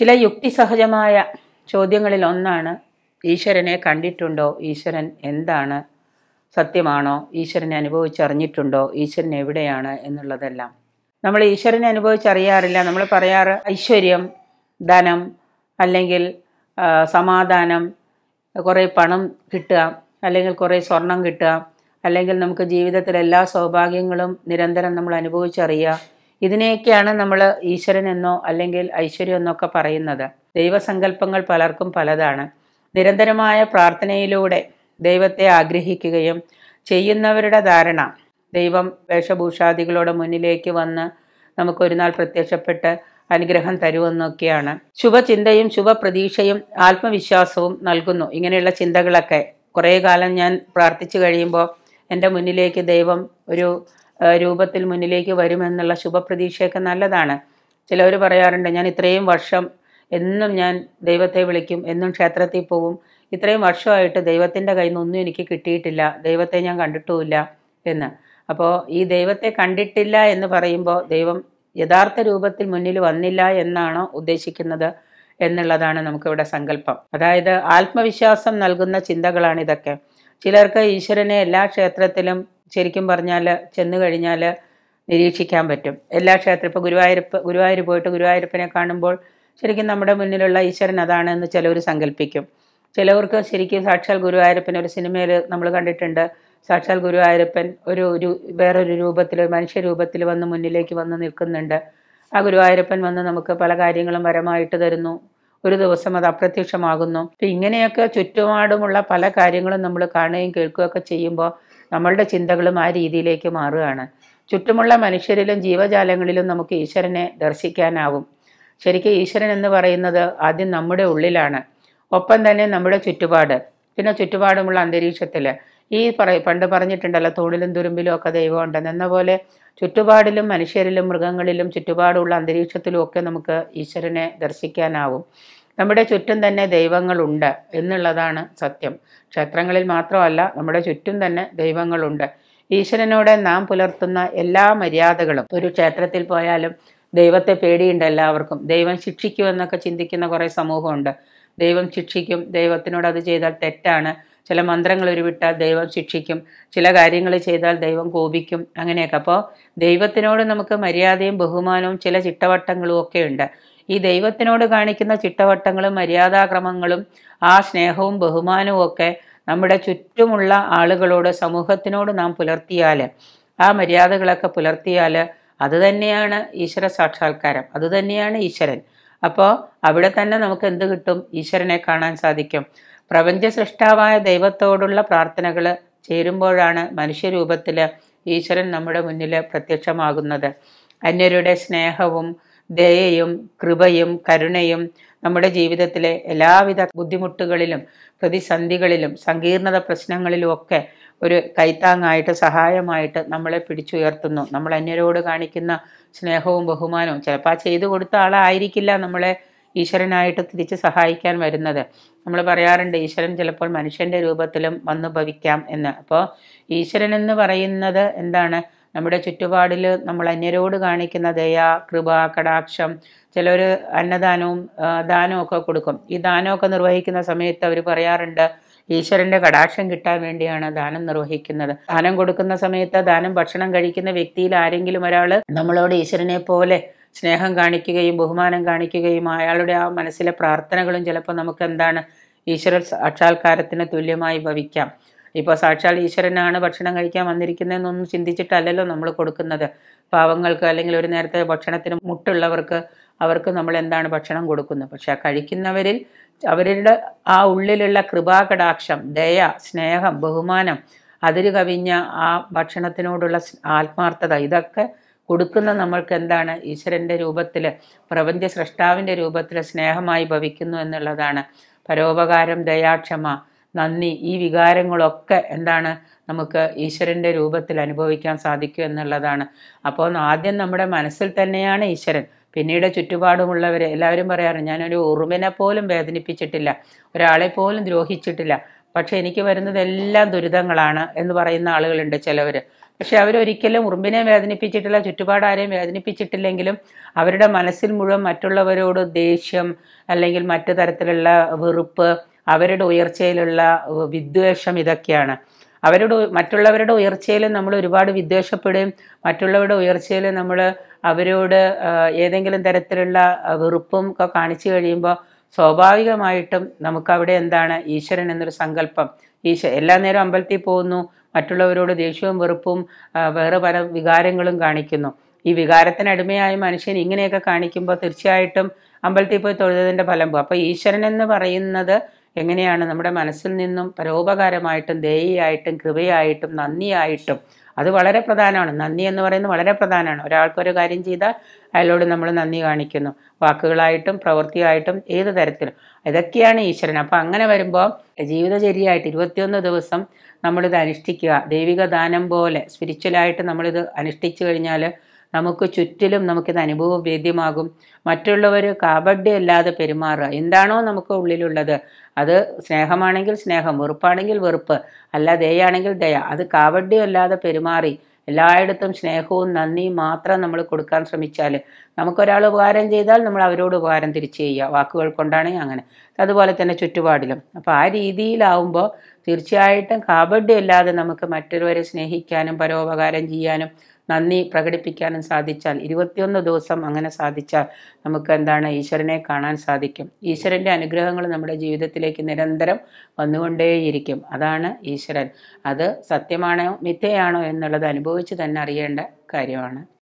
ചില യുക്തിസഹജമായ ചോദ്യങ്ങളിൽ ഒന്നാണ് ഈശ്വരനെ കണ്ടിട്ടുണ്ടോ ഈശ്വരൻ എന്താണ് സത്യമാണോ ഈശ്വരനെ അനുഭവിച്ചറിഞ്ഞിട്ടുണ്ടോ ഈശ്വരൻ എവിടെയാണ് എന്നുള്ളതെല്ലാം നമ്മൾ ഈശ്വരനെ അനുഭവിച്ചറിയാറില്ല നമ്മൾ പറയാറ് ഐശ്വര്യം ധനം അല്ലെങ്കിൽ സമാധാനം കുറേ പണം കിട്ടുക അല്ലെങ്കിൽ കുറേ സ്വർണം കിട്ടുക അല്ലെങ്കിൽ നമുക്ക് ജീവിതത്തിൽ എല്ലാ സൗഭാഗ്യങ്ങളും നിരന്തരം നമ്മൾ അനുഭവിച്ചറിയുക ഇതിനെയൊക്കെയാണ് നമ്മൾ ഈശ്വരൻ എന്നോ അല്ലെങ്കിൽ ഐശ്വര്യം എന്നൊക്കെ പറയുന്നത് ദൈവസങ്കല്പങ്ങൾ പലർക്കും പലതാണ് നിരന്തരമായ പ്രാർത്ഥനയിലൂടെ ദൈവത്തെ ആഗ്രഹിക്കുകയും ചെയ്യുന്നവരുടെ ധാരണ ദൈവം വേഷഭൂഷാദികളുടെ മുന്നിലേക്ക് വന്ന് ഒരു നാൾ പ്രത്യക്ഷപ്പെട്ട് അനുഗ്രഹം തരുമെന്നൊക്കെയാണ് ശുഭചിന്തയും ശുഭപ്രതീക്ഷയും ആത്മവിശ്വാസവും നൽകുന്നു ഇങ്ങനെയുള്ള ചിന്തകളൊക്കെ കുറേ കാലം ഞാൻ പ്രാർത്ഥിച്ചു കഴിയുമ്പോൾ എൻ്റെ മുന്നിലേക്ക് ദൈവം ഒരു രൂപത്തിൽ മുന്നിലേക്ക് വരുമെന്നുള്ള ശുഭപ്രതീക്ഷയൊക്കെ നല്ലതാണ് ചിലവർ പറയാറുണ്ട് ഞാൻ ഇത്രയും വർഷം എന്നും ഞാൻ ദൈവത്തെ വിളിക്കും എന്നും ക്ഷേത്രത്തിൽ പോവും ഇത്രയും വർഷമായിട്ട് ദൈവത്തിൻ്റെ കയ്യിൽ നിന്നൊന്നും എനിക്ക് കിട്ടിയിട്ടില്ല ദൈവത്തെ ഞാൻ കണ്ടിട്ടുമില്ല എന്ന് അപ്പോൾ ഈ ദൈവത്തെ കണ്ടിട്ടില്ല എന്ന് പറയുമ്പോൾ ദൈവം യഥാർത്ഥ രൂപത്തിൽ മുന്നിൽ വന്നില്ല എന്നാണോ ഉദ്ദേശിക്കുന്നത് എന്നുള്ളതാണ് നമുക്കിവിടെ സങ്കല്പം അതായത് ആത്മവിശ്വാസം നൽകുന്ന ചിന്തകളാണ് ഇതൊക്കെ ചിലർക്ക് ഈശ്വരനെ എല്ലാ ക്ഷേത്രത്തിലും ശരിക്കും പറഞ്ഞാൽ ചെന്നു കഴിഞ്ഞാൽ നിരീക്ഷിക്കാൻ പറ്റും എല്ലാ ക്ഷേത്രം ഇപ്പോൾ ഗുരുവായൂരപ്പ് ഗുരുവായൂർ പോയിട്ട് ഗുരുവായൂരപ്പനെ കാണുമ്പോൾ ശരിക്കും നമ്മുടെ മുന്നിലുള്ള ഈശ്വരൻ അതാണ് എന്ന് ചിലവർ സങ്കല്പിക്കും ചിലവർക്ക് ശരിക്കും സാക്ഷാൽ ഗുരുവായൂരപ്പൻ ഒരു സിനിമയിൽ നമ്മൾ കണ്ടിട്ടുണ്ട് സാക്ഷാൽ ഗുരുവായൂരപ്പൻ ഒരു ഒരു വേറൊരു രൂപത്തിൽ ഒരു മനുഷ്യരൂപത്തിൽ വന്ന് മുന്നിലേക്ക് വന്ന് നിൽക്കുന്നുണ്ട് ആ ഗുരുവായൂരപ്പൻ വന്ന് നമുക്ക് പല കാര്യങ്ങളും വരമായിട്ട് തരുന്നു ഒരു ദിവസം അത് അപ്രത്യക്ഷമാകുന്നു ഇങ്ങനെയൊക്കെ ചുറ്റുപാടുമുള്ള പല കാര്യങ്ങളും നമ്മൾ കാണുകയും കേൾക്കുകയൊക്കെ ചെയ്യുമ്പോൾ നമ്മളുടെ ചിന്തകളും ആ രീതിയിലേക്ക് മാറുകയാണ് ചുറ്റുമുള്ള മനുഷ്യരിലും ജീവജാലങ്ങളിലും നമുക്ക് ഈശ്വരനെ ദർശിക്കാനാവും ശരിക്കും ഈശ്വരൻ എന്ന് പറയുന്നത് ആദ്യം നമ്മുടെ ഉള്ളിലാണ് ഒപ്പം തന്നെ നമ്മുടെ ചുറ്റുപാട് പിന്നെ ചുറ്റുപാടുമുള്ള അന്തരീക്ഷത്തിൽ ഈ പറ പണ്ട് പറഞ്ഞിട്ടുണ്ടല്ലോ തോടിലും തുരുമ്പിലും ഒക്കെ ദൈവം ഉണ്ടെന്ന് എന്ന പോലെ ചുറ്റുപാടിലും മനുഷ്യരിലും മൃഗങ്ങളിലും ചുറ്റുപാടുള്ള അന്തരീക്ഷത്തിലും ഒക്കെ നമുക്ക് ഈശ്വരനെ ദർശിക്കാനാവും നമ്മുടെ ചുറ്റും തന്നെ ദൈവങ്ങളുണ്ട് എന്നുള്ളതാണ് സത്യം ക്ഷേത്രങ്ങളിൽ മാത്രമല്ല നമ്മുടെ ചുറ്റും തന്നെ ദൈവങ്ങളുണ്ട് ഈശ്വരനോട് നാം പുലർത്തുന്ന എല്ലാ മര്യാദകളും ഒരു ക്ഷേത്രത്തിൽ പോയാലും ദൈവത്തെ പേടിയുണ്ട് എല്ലാവർക്കും ദൈവം ശിക്ഷിക്കുമെന്നൊക്കെ ചിന്തിക്കുന്ന കുറേ സമൂഹമുണ്ട് ദൈവം ശിക്ഷിക്കും ദൈവത്തിനോട് അത് ചെയ്താൽ തെറ്റാണ് ചില മന്ത്രങ്ങൾ ഉരുവിട്ടാൽ ദൈവം ശിക്ഷിക്കും ചില കാര്യങ്ങൾ ചെയ്താൽ ദൈവം കോപിക്കും അങ്ങനെയൊക്കെ അപ്പോൾ ദൈവത്തിനോട് നമുക്ക് മര്യാദയും ബഹുമാനവും ചില ചിട്ടവട്ടങ്ങളും ഒക്കെ ഉണ്ട് ഈ ദൈവത്തിനോട് കാണിക്കുന്ന ചിട്ടവട്ടങ്ങളും മര്യാദാക്രമങ്ങളും ആ സ്നേഹവും ബഹുമാനവും ഒക്കെ നമ്മുടെ ചുറ്റുമുള്ള ആളുകളോട് സമൂഹത്തിനോട് നാം പുലർത്തിയാൽ ആ മര്യാദകളൊക്കെ പുലർത്തിയാൽ അത് തന്നെയാണ് ഈശ്വര സാക്ഷാത്കാരം അതുതന്നെയാണ് ഈശ്വരൻ അപ്പോൾ അവിടെ തന്നെ നമുക്ക് എന്ത് കിട്ടും ഈശ്വരനെ കാണാൻ സാധിക്കും പ്രപഞ്ച സൃഷ്ടാവായ ദൈവത്തോടുള്ള പ്രാർത്ഥനകൾ ചേരുമ്പോഴാണ് മനുഷ്യരൂപത്തിൽ ഈശ്വരൻ നമ്മുടെ മുന്നിൽ പ്രത്യക്ഷമാകുന്നത് അന്യരുടെ സ്നേഹവും ദയയും കൃപയും കരുണയും നമ്മുടെ ജീവിതത്തിലെ എല്ലാവിധ ബുദ്ധിമുട്ടുകളിലും പ്രതിസന്ധികളിലും സങ്കീർണത പ്രശ്നങ്ങളിലും ഒക്കെ ഒരു കൈത്താങ്ങായിട്ട് സഹായമായിട്ട് നമ്മളെ പിടിച്ചുയർത്തുന്നു നമ്മൾ അന്യരോട് കാണിക്കുന്ന സ്നേഹവും ബഹുമാനവും ചിലപ്പോൾ ആ ചെയ്തു കൊടുത്ത ആളായിരിക്കില്ല നമ്മളെ ഈശ്വരനായിട്ട് തിരിച്ച് സഹായിക്കാൻ വരുന്നത് നമ്മൾ പറയാറുണ്ട് ഈശ്വരൻ ചിലപ്പോൾ മനുഷ്യന്റെ രൂപത്തിലും വന്നു ഭവിക്കാം എന്ന് അപ്പോൾ ഈശ്വരൻ എന്ന് പറയുന്നത് എന്താണ് നമ്മുടെ ചുറ്റുപാടിൽ നമ്മൾ അന്യരോട് കാണിക്കുന്ന ദയ കൃപ കടാക്ഷം ചിലർ അന്നദാനവും ദാനവും ഒക്കെ കൊടുക്കും ഈ ദാനമൊക്കെ നിർവഹിക്കുന്ന സമയത്ത് അവർ പറയാറുണ്ട് ഈശ്വരന്റെ കടാക്ഷം കിട്ടാൻ വേണ്ടിയാണ് ദാനം നിർവഹിക്കുന്നത് ദാനം കൊടുക്കുന്ന സമയത്ത് ദാനം ഭക്ഷണം കഴിക്കുന്ന വ്യക്തിയിൽ ആരെങ്കിലും ഒരാൾ നമ്മളോട് ഈശ്വരനെ പോലെ സ്നേഹം കാണിക്കുകയും ബഹുമാനം കാണിക്കുകയും അയാളുടെ ആ മനസ്സിലെ പ്രാർത്ഥനകളും ചിലപ്പോൾ നമുക്ക് എന്താണ് ഈശ്വര സാക്ഷാത്കാരത്തിന് തുല്യമായി ഭവിക്കാം ഇപ്പോൾ സാക്ഷാൽ ഈശ്വരനാണ് ഭക്ഷണം കഴിക്കാൻ വന്നിരിക്കുന്നതെന്നൊന്നും ചിന്തിച്ചിട്ടല്ലല്ലോ നമ്മൾ കൊടുക്കുന്നത് പാവങ്ങൾക്ക് അല്ലെങ്കിൽ ഒരു നേരത്തെ ഭക്ഷണത്തിന് മുട്ടുള്ളവർക്ക് അവർക്ക് നമ്മൾ എന്താണ് ഭക്ഷണം കൊടുക്കുന്നത് പക്ഷെ കഴിക്കുന്നവരിൽ അവരുടെ ആ ഉള്ളിലുള്ള കൃപാകടാക്ഷം ദയ സ്നേഹം ബഹുമാനം അതിര് കവിഞ്ഞ ആ ഭക്ഷണത്തിനോടുള്ള ആത്മാർത്ഥത ഇതൊക്കെ കൊടുക്കുന്ന നമ്മൾക്ക് എന്താണ് ഈശ്വരൻ്റെ രൂപത്തിൽ പ്രപഞ്ച സൃഷ്ടാവിൻ്റെ രൂപത്തിൽ സ്നേഹമായി ഭവിക്കുന്നു എന്നുള്ളതാണ് പരോപകാരം ദയാക്ഷമ നന്ദി ഈ വികാരങ്ങളൊക്കെ എന്താണ് നമുക്ക് ഈശ്വരൻ്റെ രൂപത്തിൽ അനുഭവിക്കാൻ സാധിക്കും എന്നുള്ളതാണ് അപ്പോൾ ആദ്യം നമ്മുടെ മനസ്സിൽ തന്നെയാണ് ഈശ്വരൻ പിന്നീട് ചുറ്റുപാടുമുള്ളവർ എല്ലാവരും പറയാറ് ഞാനൊരു ഉറുമിനെ പോലും വേദനിപ്പിച്ചിട്ടില്ല ഒരാളെ പോലും ദ്രോഹിച്ചിട്ടില്ല പക്ഷേ എനിക്ക് വരുന്നതെല്ലാം ദുരിതങ്ങളാണ് എന്ന് പറയുന്ന ആളുകളുണ്ട് ചിലവർ പക്ഷെ അവരൊരിക്കലും ഉറുമ്പിനെ വേദനിപ്പിച്ചിട്ടില്ല ചുറ്റുപാടാരെയും വേദനിപ്പിച്ചിട്ടില്ലെങ്കിലും അവരുടെ മനസ്സിൽ മുഴുവൻ മറ്റുള്ളവരോട് ദേഷ്യം അല്ലെങ്കിൽ മറ്റു തരത്തിലുള്ള വെറുപ്പ് അവരുടെ ഉയർച്ചയിലുള്ള വിദ്വേഷം ഇതൊക്കെയാണ് അവരുടെ മറ്റുള്ളവരുടെ ഉയർച്ചയിൽ നമ്മൾ ഒരുപാട് വിദ്വേഷപ്പെടുകയും മറ്റുള്ളവരുടെ ഉയർച്ചയിൽ നമ്മൾ അവരോട് ഏതെങ്കിലും തരത്തിലുള്ള വെറുപ്പും ഒക്കെ കാണിച്ചു കഴിയുമ്പോൾ സ്വാഭാവികമായിട്ടും നമുക്കവിടെ എന്താണ് ഈശ്വരൻ എന്നൊരു സങ്കല്പം ഈശ എല്ലാ നേരം അമ്പലത്തിൽ പോകുന്നു മറ്റുള്ളവരോട് ദേഷ്യവും വെറുപ്പും വേറെ പല വികാരങ്ങളും കാണിക്കുന്നു ഈ വികാരത്തിനടിമയായ മനുഷ്യൻ ഇങ്ങനെയൊക്കെ കാണിക്കുമ്പോൾ തീർച്ചയായിട്ടും അമ്പലത്തിൽ പോയി തൊഴുതതിൻ്റെ ഫലം പോകും അപ്പോൾ ഈശ്വരൻ എന്ന് പറയുന്നത് എങ്ങനെയാണ് നമ്മുടെ മനസ്സിൽ നിന്നും പരോപകാരമായിട്ടും ദയയായിട്ടും കൃപയായിട്ടും നന്ദിയായിട്ടും അത് വളരെ പ്രധാനമാണ് നന്ദി എന്ന് പറയുന്നത് വളരെ പ്രധാനമാണ് ഒരാൾക്കൊരു കാര്യം ചെയ്താൽ അയാളോട് നമ്മൾ നന്ദി കാണിക്കുന്നു വാക്കുകളായിട്ടും പ്രവൃത്തിയായിട്ടും ഏത് തരത്തിലും ഇതൊക്കെയാണ് ഈശ്വരൻ അപ്പം അങ്ങനെ വരുമ്പോൾ ജീവിതചര്യയായിട്ട് ഇരുപത്തിയൊന്ന് ദിവസം നമ്മളിത് അനുഷ്ഠിക്കുക ദൈവിക ദാനം പോലെ സ്പിരിച്വലായിട്ട് നമ്മളിത് അനുഷ്ഠിച്ചു കഴിഞ്ഞാൽ നമുക്ക് ചുറ്റിലും നമുക്കിത് അനുഭവവേദ്യമാകും മറ്റുള്ളവർ കാബഡ്ഡി അല്ലാതെ പെരുമാറുക എന്താണോ നമുക്ക് ഉള്ളിലുള്ളത് അത് സ്നേഹമാണെങ്കിൽ സ്നേഹം വെറുപ്പാണെങ്കിൽ വെറുപ്പ് അല്ല ദയാണെങ്കിൽ ദയ അത് കാബഡ്ഡി അല്ലാതെ പെരുമാറി എല്ലായിടത്തും സ്നേഹവും നന്ദിയും മാത്രം നമ്മൾ കൊടുക്കാൻ ശ്രമിച്ചാൽ നമുക്കൊരാൾ ഉപകാരം ചെയ്താൽ നമ്മൾ അവരോട് ഉപകാരം തിരിച്ചു ചെയ്യുക വാക്കുകൾ കൊണ്ടാണെങ്കിൽ അങ്ങനെ അതുപോലെ തന്നെ ചുറ്റുപാടിലും അപ്പോൾ ആ രീതിയിലാവുമ്പോൾ തീർച്ചയായിട്ടും കാബഡ്യം നമുക്ക് മറ്റുള്ളവരെ സ്നേഹിക്കാനും പരോപകാരം ചെയ്യാനും നന്ദി പ്രകടിപ്പിക്കാനും സാധിച്ചാൽ ഇരുപത്തിയൊന്ന് ദിവസം അങ്ങനെ സാധിച്ചാൽ നമുക്ക് എന്താണ് ഈശ്വരനെ കാണാൻ സാധിക്കും ഈശ്വരൻ്റെ അനുഗ്രഹങ്ങൾ നമ്മുടെ ജീവിതത്തിലേക്ക് നിരന്തരം വന്നുകൊണ്ടേയിരിക്കും അതാണ് ഈശ്വരൻ അത് സത്യമാണോ മിഥ്യയാണോ എന്നുള്ളത് അനുഭവിച്ച് തന്നെ അറിയേണ്ട കാര്യമാണ്